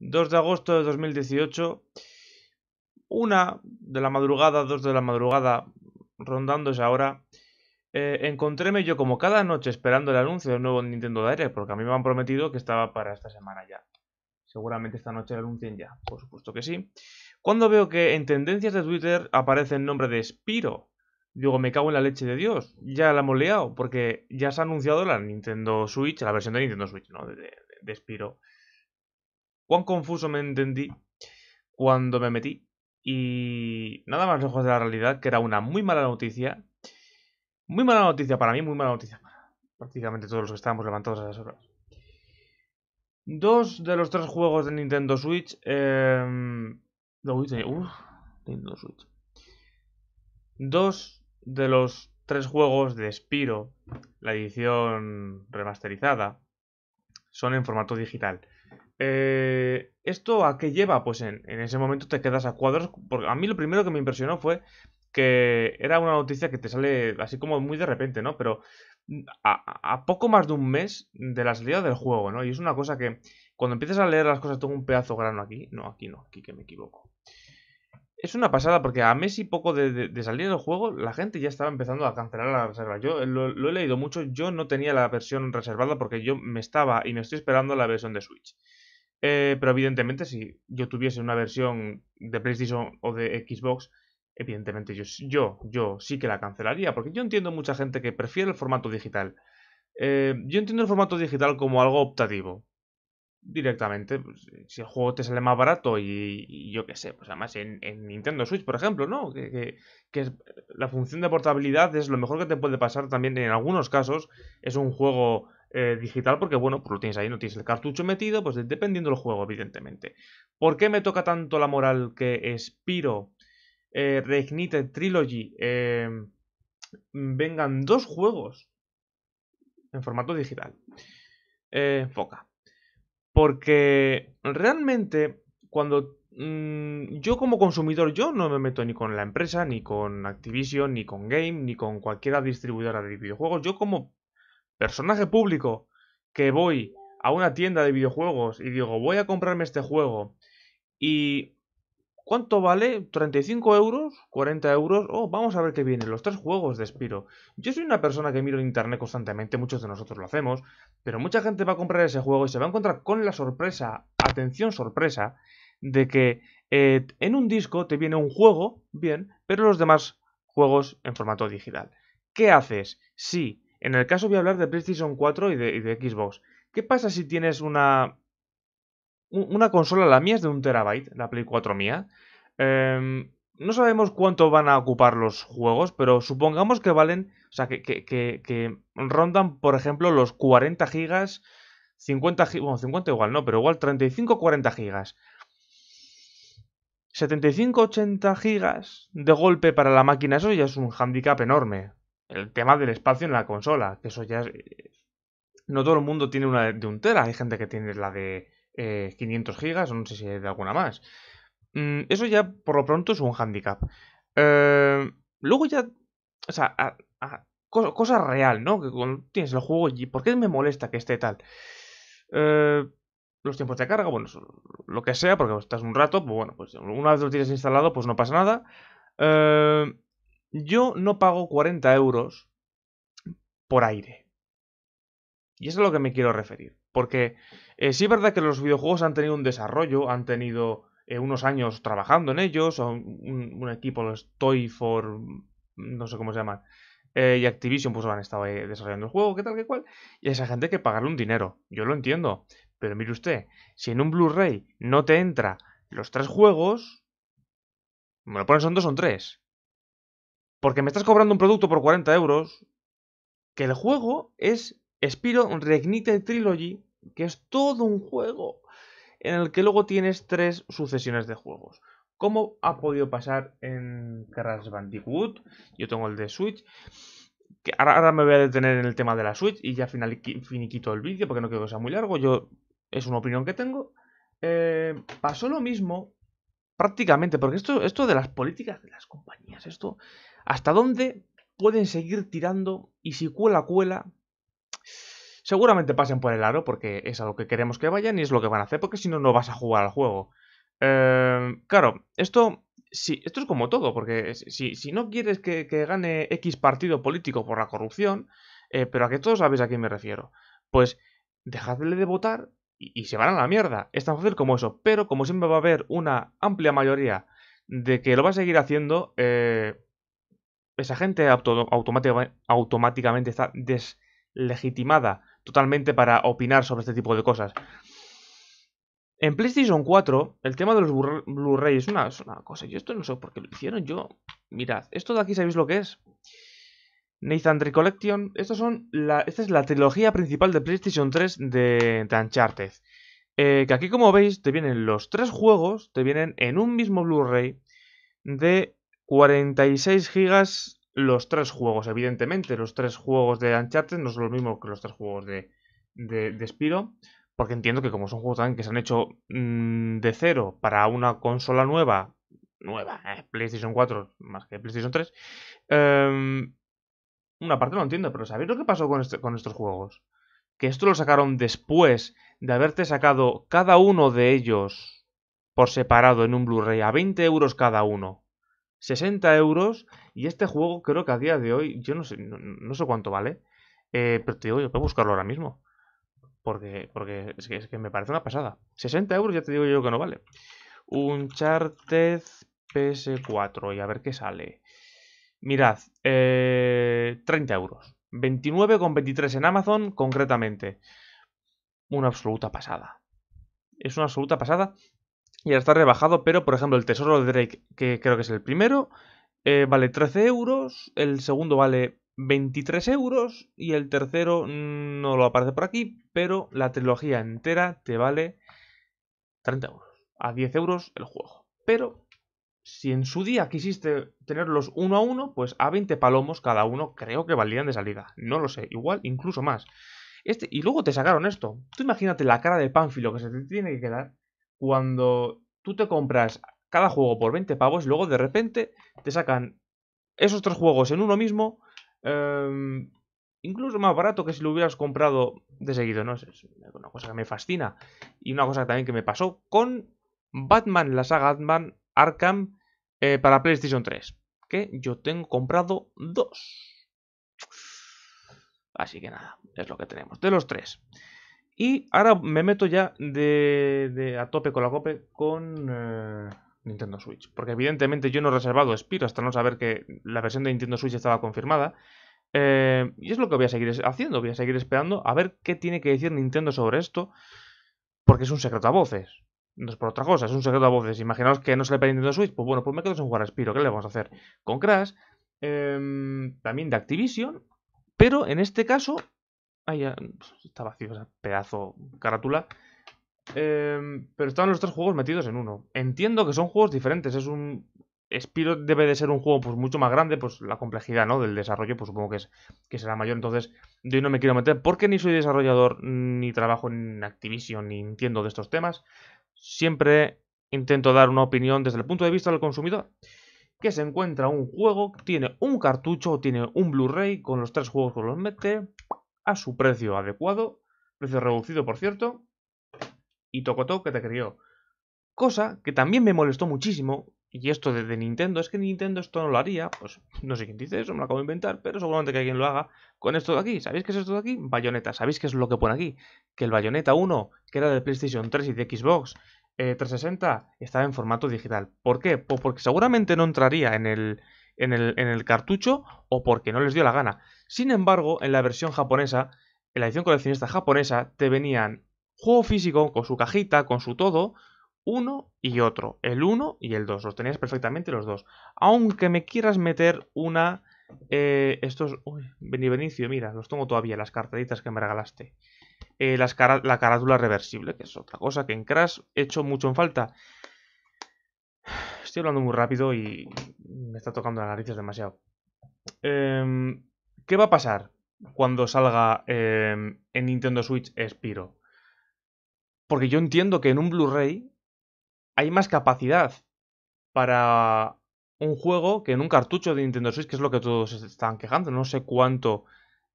2 de agosto de 2018, una de la madrugada, dos de la madrugada, rondando esa hora, eh, encontréme yo como cada noche esperando el anuncio del nuevo Nintendo Direct, porque a mí me han prometido que estaba para esta semana ya. Seguramente esta noche lo anuncien ya, por supuesto que sí. Cuando veo que en tendencias de Twitter aparece el nombre de Spiro, digo, me cago en la leche de Dios, ya la hemos liado, porque ya se ha anunciado la Nintendo Switch, la versión de Nintendo Switch, ¿no? de Spiro cuán confuso me entendí cuando me metí. Y nada más lejos de la realidad, que era una muy mala noticia. Muy mala noticia para mí, muy mala noticia para prácticamente todos los que estábamos levantados a esas horas. Dos de los tres juegos de Nintendo Switch. Em, Nintendo Switch. Dos de los tres juegos de Spiro, la edición remasterizada, son en formato digital. Eh, ¿Esto a qué lleva? Pues en, ese momento te quedas a cuadros. Porque a mí lo primero que me impresionó fue que era una noticia que te sale así como muy de repente, ¿no? Pero mm, a, a poco más de un mes de la salida del juego, ¿no? Y es una cosa que cuando empiezas a leer las cosas tengo un pedazo grano aquí. No, aquí no, aquí que me equivoco es una pasada porque a Messi poco de, salir del juego la gente ya estaba empezando a cancelar la reserva. Yo eh, lo, he leído mucho, yo no tenía la versión reservada porque yo me estaba y me estoy esperando la versión de Switch. Eh, pero evidentemente si yo tuviese una versión de PlayStation o de Xbox, evidentemente yo, yo, yo sí que la cancelaría porque yo entiendo mucha gente que prefiere el formato digital. Eh, yo entiendo el formato digital como algo optativo directamente, pues, eh, si el juego te sale más barato y, yo qué sé, pues además en, Nintendo Switch, por ejemplo, ¿no? Que, es, la función de portabilidad es lo mejor que te puede pasar también en algunos casos, es un juego eh, digital porque, bueno, pues lo tienes ahí, no tienes el cartucho metido, pues dependiendo del juego, evidentemente. ¿Por qué me toca tanto la moral que Spiro, eh, Reignite Trilogy, vengan dos juegos en formato digital? Eh, foca. Porque realmente cuando mm, yo como consumidor, yo no me meto ni con la empresa, ni con Activision, ni con Game, ni con cualquiera distribuidora de videojuegos. Yo como personaje público que voy a una tienda de videojuegos y digo, voy a comprarme este juego y ¿Cuánto vale? ¿35 euros? ¿40 euros? Oh, vamos a ver qué viene, los tres juegos de Spiro. Yo soy una persona que miro en internet constantemente, muchos de nosotros lo hacemos, pero mucha gente va a comprar ese juego y se va a encontrar con la sorpresa, atención sorpresa, de que eh, en un disco te viene un juego, bien, pero los demás juegos en formato digital. ¿Qué haces? Sí, en el caso voy a hablar de PlayStation 4 y de Xbox. ¿Qué pasa si tienes una una consola, la mía es de un terabyte, la Play 4 mía. Em, no sabemos cuánto van a ocupar los juegos, pero supongamos que valen, o sea, que, que, rondan, por ejemplo, los 40 gigas, 50 gigas, bueno, 50 igual no, pero igual 35, 40 gigas. 75, 80 gigas de golpe para la máquina, eso ya es un handicap enorme. El tema del espacio en la consola, que eso ya No todo el mundo tiene una de un tera, hay gente que tiene la de 500 eh, gigas o no sé si hay de alguna más. Mm, eso ya por lo pronto es un handicap. Eh, luego ya, o sea, cosa, real, ¿no? Que cuando tienes el juego ¿por qué me molesta que esté tal? Eh, los tiempos de carga, bueno, lo que sea, porque estás un rato, pues bueno, pues una vez lo tienes instalado, pues no pasa nada. yo no pago 40 euros por aire. Y eso es a lo que me quiero referir. Porque eh, sí es verdad que los videojuegos han tenido un desarrollo, han tenido eh, unos años trabajando en ellos, un, un, equipo, los Toy for, mm, no sé cómo se llaman, eh, y Activision pues han estado desarrollando el juego, qué tal, qué cual, y esa gente que pagarle un dinero, yo lo entiendo, pero mire usted, si en un Blu-ray no te entra los tres juegos, me lo pones son dos o tres. Porque me estás cobrando un producto por 40 euros, que el juego es Spiro Reignite Trilogy, que es todo un juego en el que luego tienes tres sucesiones de juegos. Como ha podido pasar en Crash Bandicoot, yo tengo el de Switch. Que ahora, me voy a detener en el tema de la Switch y ya finiquito el vídeo porque no quiero que sea muy largo. Yo es una opinión que tengo. Eh, pasó lo mismo prácticamente, porque esto, esto de las políticas de las compañías, esto, hasta dónde pueden seguir tirando y si cuela, cuela, Seguramente pasen por el aro porque es a lo que queremos que vayan y es lo que van a hacer porque si no, no vas a jugar al juego. Em, claro, esto, sí, esto es como todo, porque si, no quieres que, gane X partido político por la corrupción, eh, pero a que todos sabéis a quién me refiero, pues dejadle de votar y, se van a la mierda. Es tan fácil como eso, pero como siempre va a haber una amplia mayoría de que lo va a seguir haciendo, eh, esa gente automáticamente está deslegitimada totalmente para opinar sobre este tipo de cosas. En PlayStation 4, el tema de los Blu-ray es una, cosa. Yo esto no sé por qué lo hicieron yo. Mirad, esto de aquí, ¿sabéis lo que es? Nathan Collection Estos son esta es la trilogía principal de PlayStation 3 de, de Uncharted. Eh, que aquí, como veis, te vienen los tres juegos, te vienen en un mismo Blu-ray de 46 gigas los tres juegos, evidentemente. Los tres juegos de Uncharted no son los mismos que los tres juegos de, de, Spiro. Porque entiendo que como son juegos también que se han hecho mm, de cero para una consola nueva, nueva, eh, PlayStation 4 más que PlayStation 3, em, una parte no entiendo, pero ¿sabéis lo que pasó con, este, con estos juegos? Que esto lo sacaron después de haberte sacado cada uno de ellos por separado en un Blu-ray a 20 euros cada uno. 60 euros y este juego creo que a día de hoy, yo no sé, no, sé cuánto vale, eh, pero te digo, yo puedo buscarlo ahora mismo. Porque, porque es, que, me parece una pasada. 60 euros ya te digo yo que no vale. Un Chartez PS4 y a ver qué sale. Mirad, 30 eh, euros. 29,23 en Amazon concretamente. Una absoluta pasada. Es una absoluta pasada y está rebajado, pero por ejemplo el Tesoro de Drake, que creo que es el primero, eh, vale 13 euros, el segundo vale 23 euros y el tercero no lo aparece por aquí, pero la trilogía entera te vale 30 euros. A 10 euros el juego. Pero si en su día quisiste tenerlos uno a uno, pues a 20 palomos cada uno creo que valían de salida. No lo sé, igual incluso más. Este, y luego te sacaron esto. Tú imagínate la cara de Pánfilo que se te tiene que quedar cuando tú te compras cada juego por 20 pavos, luego de repente te sacan esos tres juegos en uno mismo, em, incluso más barato que si lo hubieras comprado de seguido, ¿no? Es una cosa que me fascina. Y una cosa también que me pasó con Batman, la saga Batman Arkham eh, para PlayStation 3, que yo tengo comprado dos. Así que nada, es lo que tenemos. De los tres. Y ahora me meto ya de, a tope con la cope con eh, Nintendo Switch. Porque evidentemente yo no he reservado Spiro hasta no saber que la versión de Nintendo Switch estaba confirmada. Eh, y es lo que voy a seguir haciendo. Voy a seguir esperando a ver qué tiene que decir Nintendo sobre esto. Porque es un secreto a voces. No es por otra cosa, es un secreto a voces. Imaginaos que no se le Nintendo Switch. Pues bueno, pues me quedo sin jugar a Spiro. ¿Qué le vamos a hacer? Con Crash. Em, también de Activision. Pero en este caso Ah, pues, está vacío pedazo carátula. Em, pero estaban los tres juegos metidos en uno. Entiendo que son juegos diferentes. Es un. Spiro debe de ser un juego pues mucho más grande, pues la complejidad ¿no? del desarrollo pues supongo que, es, que será mayor, entonces yo no me quiero meter porque ni soy desarrollador, ni trabajo en Activision, ni entiendo de estos temas. Siempre intento dar una opinión desde el punto de vista del consumidor que se encuentra un juego, tiene un cartucho, tiene un Blu-ray con los tres juegos que los mete, su precio adecuado, precio reducido por cierto, y todo que te crió. Cosa que también me molestó muchísimo, y esto desde Nintendo, es que Nintendo esto no lo haría, pues no sé quién dice eso, me lo acabo de inventar, pero seguramente que alguien lo haga con esto de aquí. ¿Sabéis qué es esto de aquí? Bayoneta ¿sabéis qué es lo que pone aquí? Que el Bayoneta 1, que era de PlayStation 3 y de Xbox 360, eh, estaba en formato digital. ¿Por qué? Pues porque seguramente no entraría en el, en el cartucho o porque no les dio la gana. Sin embargo, en la versión japonesa, en la edición coleccionista japonesa, te venían juego físico con su cajita, con su todo, uno y otro, el uno y el dos, los tenías perfectamente los dos. Aunque me quieras meter una... Eh, estos... Uy, Benicio, mira, los tengo todavía, las cartaditas que me regalaste. Eh, la carátula reversible, que es otra cosa que en Crash he hecho mucho en falta. Estoy hablando muy rápido y me está tocando las narices demasiado. Eh, ¿Qué va a pasar cuando salga em, en Nintendo Switch Spiro? Porque yo entiendo que en un Blu-ray hay más capacidad para un juego que en un cartucho de Nintendo Switch, que es lo que todos están quejando. No sé cuánto.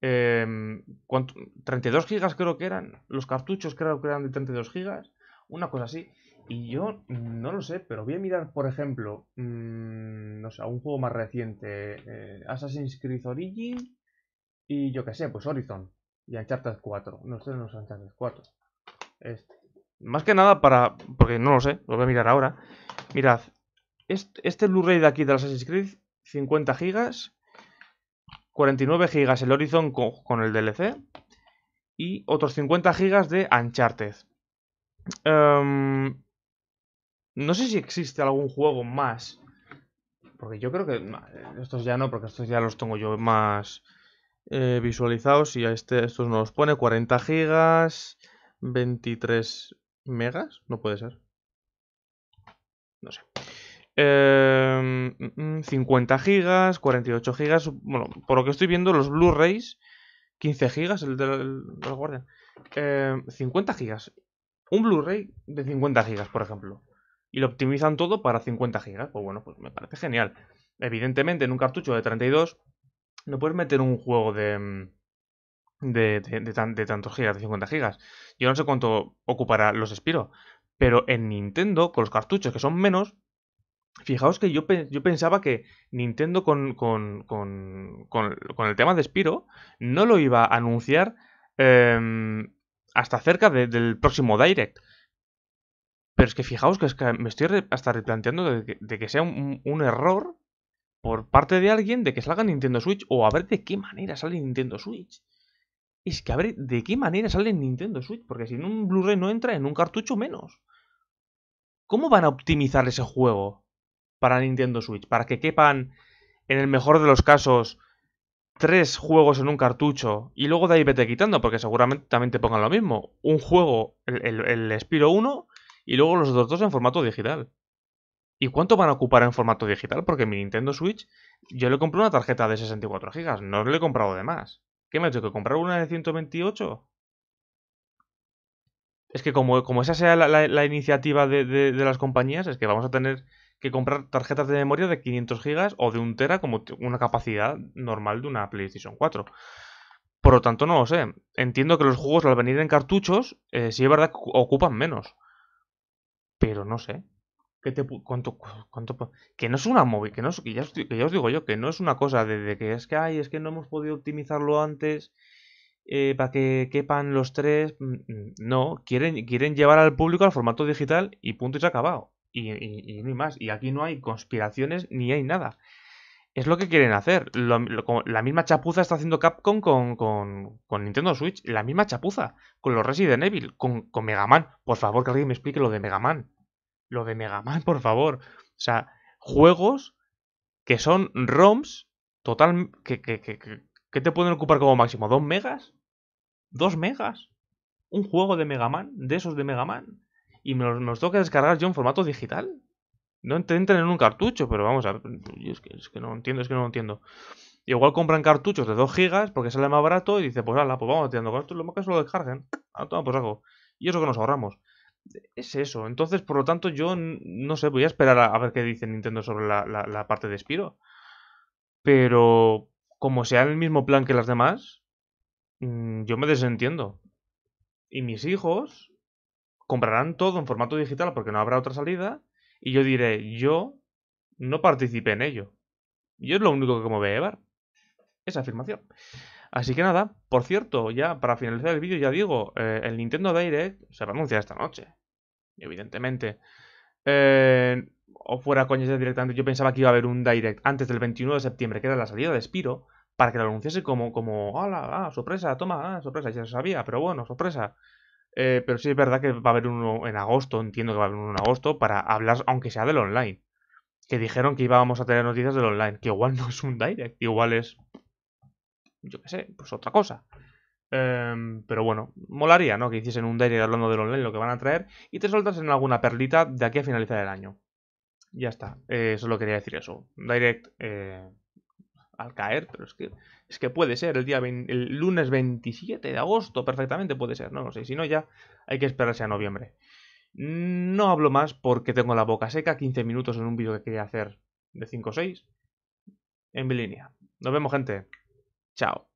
Em, cuánto 32 gigas creo que eran. Los cartuchos creo que eran de 32 gigas. Una cosa así. Y yo no lo sé, pero voy a mirar, por ejemplo, mm, no sé, un juego más reciente, eh, Assassin's Creed Origin y yo qué sé, pues Horizon y Uncharted 4. No sé, este no sé, Uncharted 4. Este. Más que nada para, porque no lo sé, lo voy a mirar ahora. Mirad, este, Blu-ray de aquí de Assassin's Creed, 50 gigas, 49 gigas el Horizon con, el DLC y otros 50 gigas de Uncharted. Um, no sé si existe algún juego más. Porque yo creo que... Estos ya no, porque estos ya los tengo yo más eh, visualizados. Y a este, estos no los pone. 40 gigas, 23 megas. No puede ser. No sé. 50 em, mm, mm, gigas, 48 gigas. Bueno, por lo que estoy viendo, los Blu-rays... 15 gigas el de los 50 gigas. Un Blu-ray de 50 gigas, por ejemplo y lo optimizan todo para 50 gigas, Pues bueno, pues me parece genial. Evidentemente, en un cartucho de 32 no puedes meter un juego de, mm, de, tantos gigas, de 50 gigas. Yo no sé cuánto ocupará los Spiro, pero en Nintendo, con los cartuchos que son menos, fijaos que yo, yo pensaba que Nintendo con, con, con, con, el tema de Spiro no lo iba a anunciar em, hasta cerca del próximo Direct. Pero es que fijaos que, me estoy hasta replanteando de que, sea un, error por parte de alguien de que salga Nintendo Switch o a ver de qué manera sale Nintendo Switch. Es que a ver de qué manera sale Nintendo Switch, porque si en un Blu-ray no entra, en un cartucho menos. ¿Cómo van a optimizar ese juego para Nintendo Switch? Para que quepan, en el mejor de los casos, tres juegos en un cartucho y luego de ahí vete quitando, porque seguramente también te pongan lo mismo. Un juego, el, el, el Spiro 1 y luego los otros dos en formato digital. ¿Y cuánto van a ocupar en formato digital? Porque mi Nintendo Switch, yo le compré una tarjeta de 64 GB, no le he comprado de más. ¿Qué me ha hecho? ¿Que comprar una de 128? Es que como, como esa sea la, iniciativa de, las compañías, es que vamos a tener que comprar tarjetas de memoria de 500 GB o de un tera como una capacidad normal de una PlayStation 4. Por lo tanto, no lo sé. Entiendo que los juegos al venir en cartuchos, eh, si es verdad, que ocupan menos. Pero no sé. ¿Qué te, cuánto, que no es una móvil, que, no ya os, digo yo, que no es una cosa de, que es que hay es que no hemos podido optimizarlo antes eh, para que quepan los tres. Mm, mm, no, quieren, quieren llevar al público al formato digital y punto y se ha acabado. Y, no hay más. Y aquí no hay conspiraciones ni hay nada. Es lo que quieren hacer. la misma chapuza está haciendo Capcom con, con, Nintendo Switch. La misma chapuza. Con los Resident Evil. Con, con Mega Man. Por favor, que alguien me explique lo de Mega Man. Lo de Mega Man, por favor. O sea, juegos que son ROMs total. que, que, que, que te pueden ocupar como máximo? dos megas? ¿2 megas? ¿Un juego de Mega Man? ¿De esos de Mega Man? Y nos toca descargar yo en formato digital. No entren en un cartucho, pero vamos a. Es que, es que no entiendo, es que no entiendo. Igual compran cartuchos de 2 gigas porque sale más barato y dice, pues ala, pues vamos tirando cartuchos, lo más que se lo descarguen. Ah, toma, pues algo. Y eso que nos ahorramos es eso. Entonces, por lo tanto, yo no sé, voy a esperar a, ver qué dice Nintendo sobre la, la, parte de Spiro. Pero como sea el mismo plan que las demás, mm, yo me desentiendo. Y mis hijos comprarán todo en formato digital porque no habrá otra salida. Y yo diré, yo no participé en ello. Yo es lo único que me ve a Esa afirmación. Así que nada, por cierto, ya para finalizar el vídeo ya digo, eh, el Nintendo Direct se anunciar esta noche, evidentemente. Eh, o fuera coñas directamente, yo pensaba que iba a haber un Direct antes del 21 de septiembre, que era la salida de Spiro, para que lo anunciase como, como, ah, sorpresa, toma, ah, sorpresa, ya se sabía, pero bueno, sorpresa. Eh, pero sí es verdad que va a haber uno en agosto, entiendo que va a haber uno en agosto, para hablar, aunque sea del online. Que dijeron que íbamos a tener noticias del online, que igual no es un direct, igual es yo qué sé, pues otra cosa. Em, pero bueno, molaría, ¿no? Que hiciesen un direct hablando del online, lo que van a traer, y te soltas en alguna perlita de aquí a finalizar el año. Ya está, eh, solo quería decir eso. Direct eh, al caer, pero es que, es que puede ser el, día el lunes 27 de agosto, perfectamente puede ser, no lo sé. Si no, ya hay que esperarse a noviembre. Mm, no hablo más porque tengo la boca seca, 15 minutos en un vídeo que quería hacer de 5 o 6. En mi Nos vemos, gente. Chao.